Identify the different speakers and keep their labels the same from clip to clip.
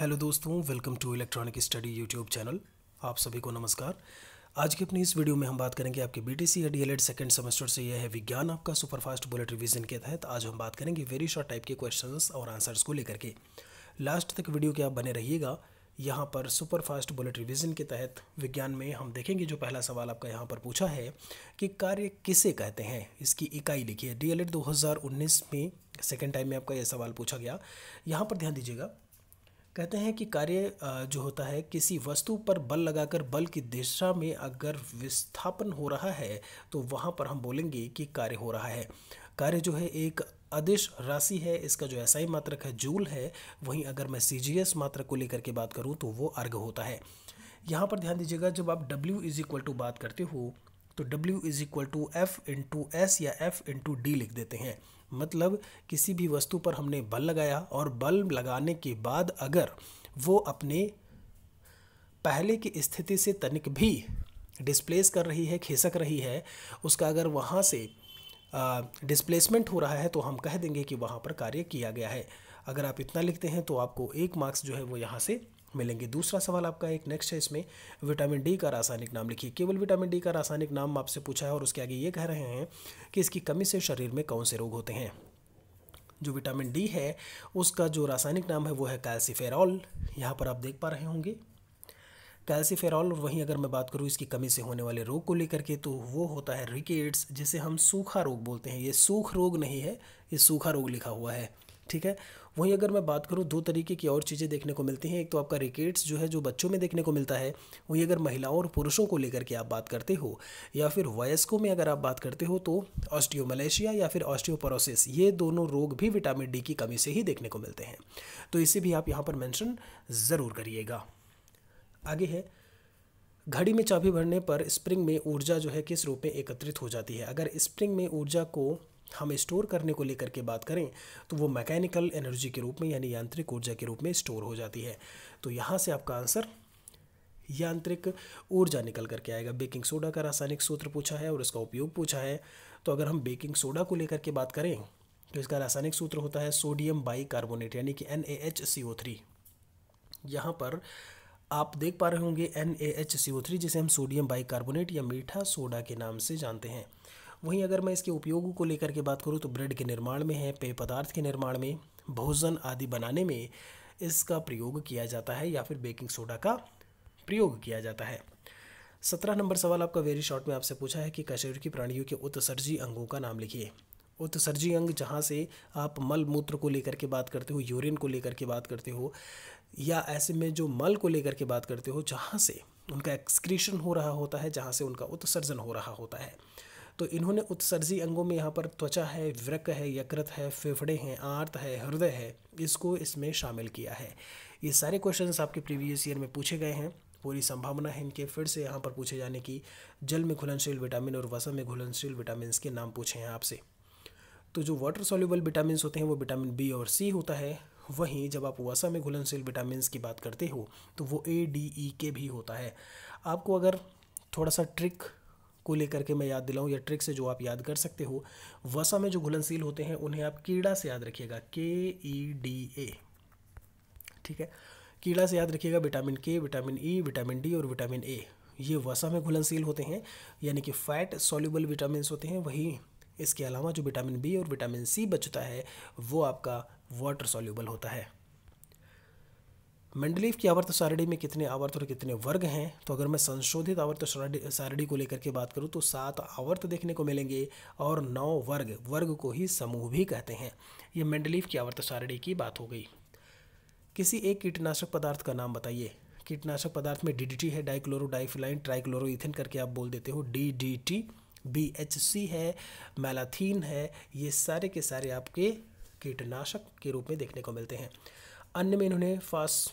Speaker 1: hello दोस्तों welcome to electronic study YouTube channel आप सभी को नमस्कार आज की अपनी इस वीडियो में हम बात करेंगे आपके बीटीसी या डीएलएड सेकंड सेमेस्टर से यह है विज्ञान आपका सुपरफास्ट बुलेट रिवीजन के तहत आज हम बात करेंगे वेरी शॉर्ट टाइप के क्वेश्चंस और आंसर्स को लेकर के लास्ट तक वीडियो के आप बने रहिएगा यहाँ पर सुपर फास्ट बुलेट रिविज़न के तहत विज्ञान में हम देखेंगे जो पहला सवाल आपका यहाँ पर पूछा है कि कार्य किसे कहते हैं इसकी इकाई लिखिए डीएलएड 2019 में सेकेंड टाइम में आपका यह सवाल पूछा गया यहाँ पर ध्यान दीजिएगा कहते हैं कि कार्य जो होता है किसी वस्तु पर बल लगाकर बल की दिशा में अगर विस्थापन हो रहा है तो वहाँ पर हम बोलेंगे कि कार्य हो रहा है कार्य जो है एक अदिश राशि है इसका जो एसआई मात्रक है जूल है वहीं अगर मैं सी मात्रक को लेकर के बात करूँ तो वो अर्घ होता है यहाँ पर ध्यान दीजिएगा जब आप डब्ल्यू इज इक्वल टू बात करते हो तो W is equal to F into S या एफ इंटू डी लिख देते हैं मतलब किसी भी वस्तु पर हमने बल लगाया और बल लगाने के बाद अगर वो अपने पहले की स्थिति से तनिक भी डिस्प्लेस कर रही है खिसक रही है उसका अगर वहाँ से डिस्प्लेसमेंट हो रहा है तो हम कह देंगे कि वहाँ पर कार्य किया गया है अगर आप इतना लिखते हैं तो आपको एक मार्क्स जो है वो यहाँ से मिलेंगे दूसरा सवाल आपका एक नेक्स्ट है इसमें विटामिन डी का रासायनिक नाम लिखिए केवल विटामिन डी का रासायनिक नाम आपसे पूछा है और उसके आगे ये कह रहे हैं कि इसकी कमी से शरीर में कौन से रोग होते हैं जो विटामिन डी है उसका जो रासायनिक नाम है वो है कैल्सिफेरॉल यहाँ पर आप देख पा रहे होंगे कैल्सिफेरॉल और वहीं अगर मैं बात करूँ इसकी कमी से होने वाले रोग को लेकर के तो वो होता है रिकेट्स जिसे हम सूखा रोग बोलते हैं ये सूख रोग नहीं है ये सूखा रोग लिखा हुआ है ठीक है वहीं अगर मैं बात करूँ दो तरीके की और चीज़ें देखने को मिलती हैं एक तो आपका रिकेट्स जो है जो बच्चों में देखने को मिलता है वहीं अगर महिलाओं और पुरुषों को लेकर के आप बात करते हो या फिर वयस्कों में अगर आप बात करते हो तो ऑस्टियोमलेशिया या फिर ऑस्टियोपोरोसिस ये दोनों रोग भी विटामिन डी की कमी से ही देखने को मिलते हैं तो इसे भी आप यहाँ पर मैंशन ज़रूर करिएगा आगे है घड़ी में चाबी भरने पर स्प्रिंग में ऊर्जा जो है किस रूप में एकत्रित हो जाती है अगर स्प्रिंग में ऊर्जा को हम स्टोर करने को लेकर के बात करें तो वो मैकेनिकल एनर्जी के रूप में यानी यांत्रिक ऊर्जा के रूप में स्टोर हो जाती है तो यहाँ से आपका आंसर यांत्रिक ऊर्जा निकल करके आएगा बेकिंग सोडा का रासायनिक सूत्र पूछा है और इसका उपयोग पूछा है तो अगर हम बेकिंग सोडा को लेकर के बात करें तो इसका रासायनिक सूत्र होता है सोडियम बाई कार्बोनेट यानी कि N A H C O three यहाँ पर आप देख पा रहे होंगे N A H C O three जिसे हम सोडियम बाई कार्बोनेट या मीठा सोडा के नाम से जानते हैं वहीं अगर मैं इसके उपयोग को लेकर के बात करूँ तो ब्रेड के निर्माण में है पेय पदार्थ के निर्माण में भोजन आदि बनाने में इसका प्रयोग किया जाता है या फिर बेकिंग सोडा का प्रयोग किया जाता है सत्रह नंबर सवाल आपका वेरी शॉर्ट में आपसे पूछा है कि कशेरुकी प्राणियों के उत्सर्जी अंगों का नाम लिखिए उत्सर्जी अंग जहाँ से आप मल मूत्र को लेकर के बात करते हो यूरिन को लेकर के बात करते हो या ऐसे में जो मल को लेकर के बात करते हो जहाँ से उनका एक्सक्रीशन हो रहा होता है जहाँ से उनका उत्सर्जन हो रहा होता है तो इन्होंने उत्सर्जी अंगों में यहाँ पर त्वचा है वृक है यकृत है फेफड़े हैं आर्त है हृदय है इसको इसमें शामिल किया है ये सारे क्वेश्चन आपके प्रीवियस ईयर में पूछे गए हैं पूरी संभावना है इनके फिर से यहाँ पर पूछे जाने की जल में घुलनशील विटामिन और वसा में घुलनशील विटामिन के नाम पूछे हैं आपसे तो जो वाटर सोल्यूबल विटामिन होते हैं वो विटामिन बी और सी होता है वहीं जब आप वसा में घुलनशील विटामिन की बात करते हो तो वो ए डी ई के भी होता है आपको अगर थोड़ा सा ट्रिक को लेकर के मैं याद दिलाऊँ या ट्रिक से जो आप याद कर सकते हो वसा में जो घुलनशील होते हैं उन्हें आप कीड़ा से याद रखिएगा के ई डी ए ठीक है कीड़ा से याद रखिएगा vitamin K vitamin E e, vitamin D और विटामिन ए ये वसा में घुलनशील होते हैं यानी कि फैट सॉल्यूबल विटामिन होते हैं वहीं इसके अलावा जो विटामिन बी और विटामिन सी बचता है वो आपका वाटर सॉल्यूबल होता है मेंडलीफ की आवर्त सारणी में कितने आवर्त और कितने वर्ग हैं तो अगर मैं संशोधित आवर्त सारणी को लेकर के बात करूं तो सात आवर्त देखने को मिलेंगे और नौ वर्ग वर्ग को ही समूह भी कहते हैं ये मेंडलीफ की आवर्त सारणी की बात हो गई किसी एक कीटनाशक पदार्थ का नाम बताइए कीटनाशक पदार्थ में डीडीटी है डाइक्लोरो डाइफिलाइन ट्राइक्लोरोथिन करके आप बोल देते हो डीडीटी बीएचसी है मैलाथीन है ये सारे के सारे आपके कीटनाशक के रूप में देखने को मिलते हैं अन्य में इन्होंने फास्ट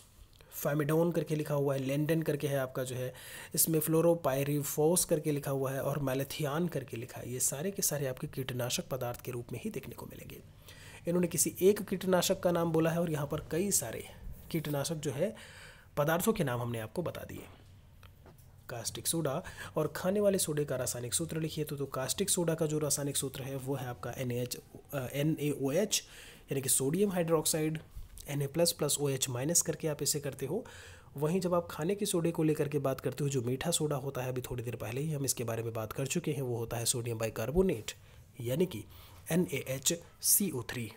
Speaker 1: फैमिडोन करके लिखा हुआ है लेंडन करके है आपका जो है इसमें फ्लोरोपायरीफोस करके लिखा हुआ है और मैलेथियान करके लिखा है ये सारे के सारे आपके कीटनाशक पदार्थ के रूप में ही देखने को मिलेंगे इन्होंने किसी एक कीटनाशक का नाम बोला है और यहाँ पर कई सारे कीटनाशक जो है पदार्थों के नाम हमने आपको बता दिए कास्टिक सोडा और खाने वाले सोडे का रासायनिक सूत्र लिखिए तो तो कास्टिक सोडा का जो रासायनिक सूत्र है वो है आपका N H N A O H यानी कि sodium hydroxide N A plus plus O H minus करके आप इसे करते हो वहीं जब आप खाने के सोडे को लेकर के बात करते हो जो मीठा सोडा होता है अभी थोड़ी देर पहले ही हम इसके बारे में बात कर चुके हैं वो होता है सोडियम बाइकार्बोनेट यानी कि N A H C O three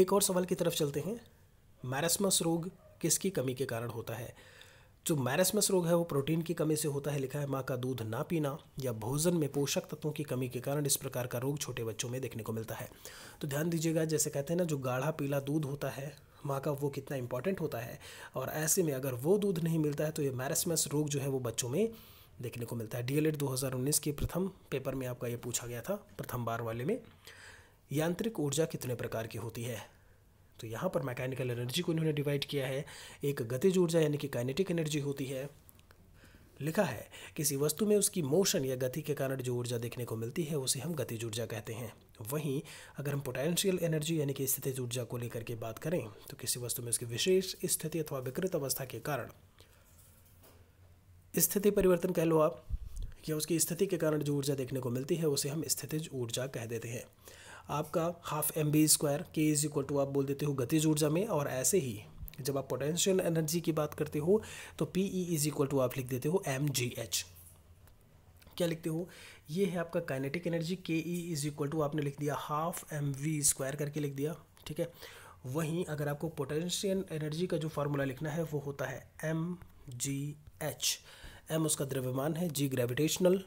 Speaker 1: एक और सवाल की तरफ चलते हैं मैरसमस रोग किसकी कमी के कारण होता है जो मैरसमस रोग है वो प्रोटीन की कमी से होता है लिखा है माँ का दूध ना पीना या भोजन में पोषक तत्वों की कमी के कारण इस प्रकार का रोग छोटे बच्चों में देखने को मिलता है तो ध्यान दीजिएगा जैसे कहते हैं ना जो गाढ़ा पीला दूध होता है माँ का वो कितना इंपॉर्टेंट होता है और ऐसे में अगर वो दूध नहीं मिलता है तो ये मैरसमस रोग जो है वो बच्चों में देखने को मिलता है डीएलएड 2019 के प्रथम पेपर में आपका ये पूछा गया था प्रथम बार वाले में यांत्रिक ऊर्जा कितने प्रकार की होती है तो यहाँ पर मैकेनिकल एनर्जी को इन्होंने डिवाइड किया है एक गतिज ऊर्जा यानी कि काइनेटिक एनर्जी होती है लिखा है किसी वस्तु में उसकी मोशन या गति के कारण जो ऊर्जा देखने को मिलती है उसे हम गतिज ऊर्जा कहते हैं वहीं अगर हम पोटेंशियल एनर्जी यानी कि स्थितिज ऊर्जा को लेकर के बात करें तो किसी वस्तु में उसकी विशेष स्थिति अथवा विकृत अवस्था के कारण स्थिति परिवर्तन कह लो आप या उसकी स्थिति के कारण जो ऊर्जा देखने को मिलती है उसे हम स्थितिज ऊर्जा कह देते हैं आपका half M B square K is equal to आप बोल देते हो गतिज ऊर्जा में और ऐसे ही जब आप पोटेंशियल एनर्जी की बात करते हो तो P E is equal to आप लिख देते हो एम जी एच क्या लिखते हो ये है आपका काइनेटिक एनर्जी के ई इज इक्वल टू आपने लिख दिया हाफ एम वी स्क्वायर करके लिख दिया ठीक है वहीं अगर आपको पोटेंशियल एनर्जी का जो फार्मूला लिखना है वो होता है एम जी एच एम उसका द्रव्यमान है जी ग्रेविटेशनल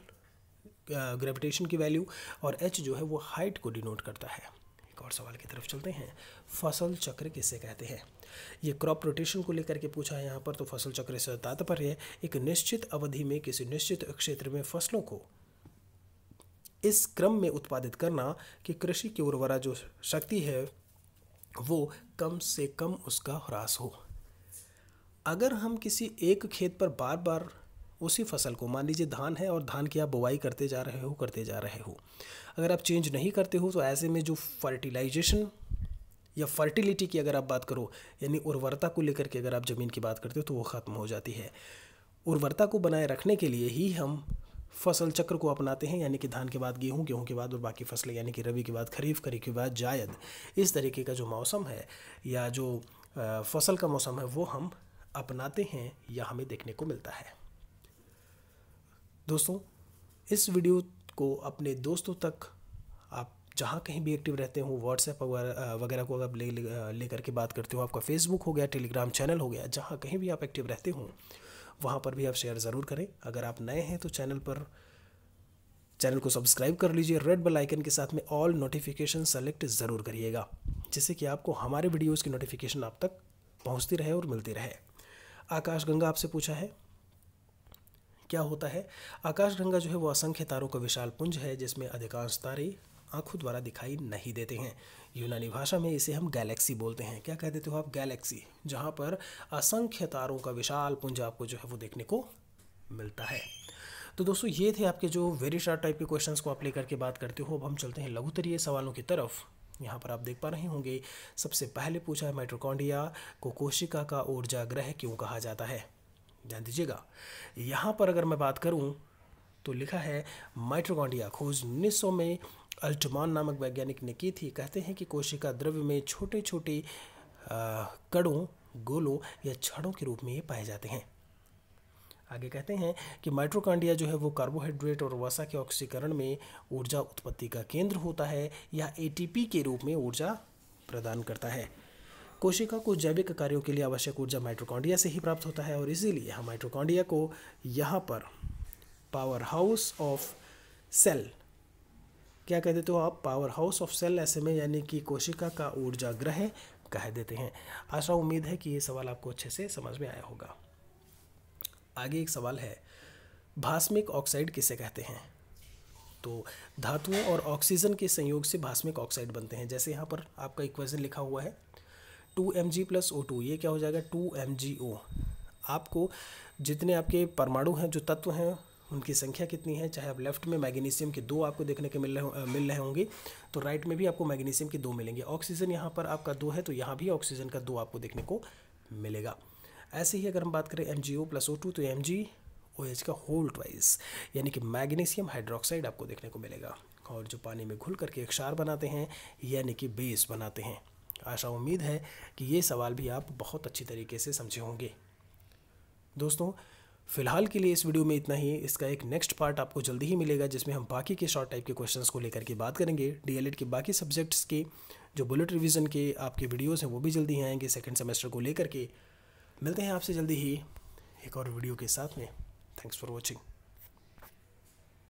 Speaker 1: ग्रेविटेशन की वैल्यू और एच जो है वो हाइट को डिनोट करता है एक और सवाल की तरफ चलते हैं फसल चक्र किसे कहते हैं ये क्रॉप रोटेशन को लेकर के पूछा है यहाँ पर तो फसल चक्र से तात्पर्य एक निश्चित अवधि में किसी निश्चित क्षेत्र में फसलों को इस क्रम में उत्पादित करना कि कृषि की उर्वरा जो शक्ति है वो कम से कम उसका ह्रास हो अगर हम किसी एक खेत पर बार बार उसी फसल को मान लीजिए धान है और धान की आप बुवाई करते जा रहे हो करते जा रहे हो अगर आप चेंज नहीं करते हो तो ऐसे में जो फर्टिलाइजेशन या फर्टिलिटी की अगर आप बात करो यानी उर्वरता को लेकर के अगर आप ज़मीन की बात करते हो तो वो ख़त्म हो जाती है उर्वरता को बनाए रखने के लिए ही हम फसल चक्र को अपनाते हैं यानी कि धान के बाद गेहूं गेहूं के बाद और बाकी फसलें यानी कि रबी के बाद खरीफ खरीफ के बाद जायद इस तरीके का जो मौसम है या जो फसल का मौसम है वो हम अपनाते हैं या हमें देखने को मिलता है दोस्तों इस वीडियो को अपने दोस्तों तक आप जहाँ कहीं भी एक्टिव रहते हो व्हाट्सएप वगैरह को आप ले ले करके बात करते हो आपका फेसबुक हो गया टेलीग्राम चैनल हो गया जहाँ कहीं भी आप एक्टिव रहते हो वहाँ पर भी आप शेयर ज़रूर करें अगर आप नए हैं तो चैनल पर चैनल को सब्सक्राइब कर लीजिए रेड बेल आइकन के साथ में ऑल नोटिफिकेशन सेलेक्ट ज़रूर करिएगा जिससे कि आपको हमारे वीडियोज़ की नोटिफिकेशन आप तक पहुँचती रहे और मिलती रहे आकाश गंगा आपसे पूछा है क्या होता है आकाशगंगा जो है वो असंख्य तारों का विशाल पुंज है जिसमें अधिकांश तारे आंखों द्वारा दिखाई नहीं देते हैं यूनानी भाषा में इसे हम गैलेक्सी बोलते हैं क्या कह देते हो आप गैलेक्सी जहाँ पर असंख्य तारों का विशाल पुंज आपको जो है वो देखने को मिलता है तो दोस्तों ये थे आपके जो वेरी शार्ट टाइप के क्वेश्चंस को आप लेकर के बात करते हो अब हम चलते हैं लघुतरीय सवालों की तरफ यहाँ पर आप देख पा रहे होंगे सबसे पहले पूछा है माइट्रोकॉन्डिया को कोशिका का ऊर्जा ग्रह क्यों कहा जाता है ध्यान दीजिएगा यहाँ पर अगर मैं बात करूँ तो लिखा है माइट्रोकॉन्डिया खोज उन्नीस में अल्टमान नामक वैज्ञानिक ने की थी कहते हैं कि कोशिका द्रव्य में छोटे छोटे कड़ों गोलों या छड़ों के रूप में ये पाए जाते हैं आगे कहते हैं कि माइट्रोकांडिया जो है वो कार्बोहाइड्रेट और वसा के ऑक्सीकरण में ऊर्जा उत्पत्ति का केंद्र होता है या एटीपी के रूप में ऊर्जा प्रदान करता है कोशिका को जैविक कार्यों के लिए आवश्यक ऊर्जा माइट्रोकॉन्डिया से ही प्राप्त होता है और इसीलिए हम माइट्रोकॉन्डिया को यहाँ पर पावर हाउस ऑफ सेल क्या कह देते हो आप पावर हाउस ऑफ सेल ऐसे में यानी कि कोशिका का ऊर्जा ग्रह कह देते हैं आशा उम्मीद है कि ये सवाल आपको अच्छे से समझ में आया होगा आगे एक सवाल है भास्मिक ऑक्साइड किसे कहते हैं तो धातुओं और ऑक्सीजन के संयोग से भास्मिक ऑक्साइड बनते हैं जैसे यहाँ पर आपका इक्वेशन लिखा हुआ है two M G plus O two ये क्या हो जाएगा टू एम जी ओ आपको जितने आपके परमाणु हैं जो तत्व हैं उनकी संख्या कितनी है चाहे आप लेफ्ट में मैग्नीशियम के दो आपको देखने के मिल रहे मिल रहे होंगे तो राइट में भी आपको मैग्नीशियम के दो मिलेंगे ऑक्सीजन यहाँ पर आपका दो है तो यहाँ भी ऑक्सीजन का दो आपको देखने को मिलेगा ऐसे ही अगर हम बात करें M G O plus O two तो एम जी ओ एच का होल ट्वाइस यानी कि मैग्नीशियम हाइड्रोक्साइड आपको देखने को मिलेगा और जो पानी में घुल करके एक क्षार बनाते हैं यानी कि बेस बनाते हैं तो आशा उम्मीद है कि ये सवाल भी आप बहुत अच्छी तरीके से समझे होंगे दोस्तों फिलहाल के लिए इस वीडियो में इतना ही इसका एक नेक्स्ट पार्ट आपको जल्दी ही मिलेगा जिसमें हम बाकी के शॉर्ट टाइप के क्वेश्चंस को लेकर के बात करेंगे डी के बाकी सब्जेक्ट्स के जो बुलेट रिवीजन के आपके वीडियोस हैं वो भी जल्दी ही आएंगे सेकंड सेमेस्टर को लेकर के मिलते हैं आपसे जल्दी ही एक और वीडियो के साथ में थैंक्स फॉर वॉचिंग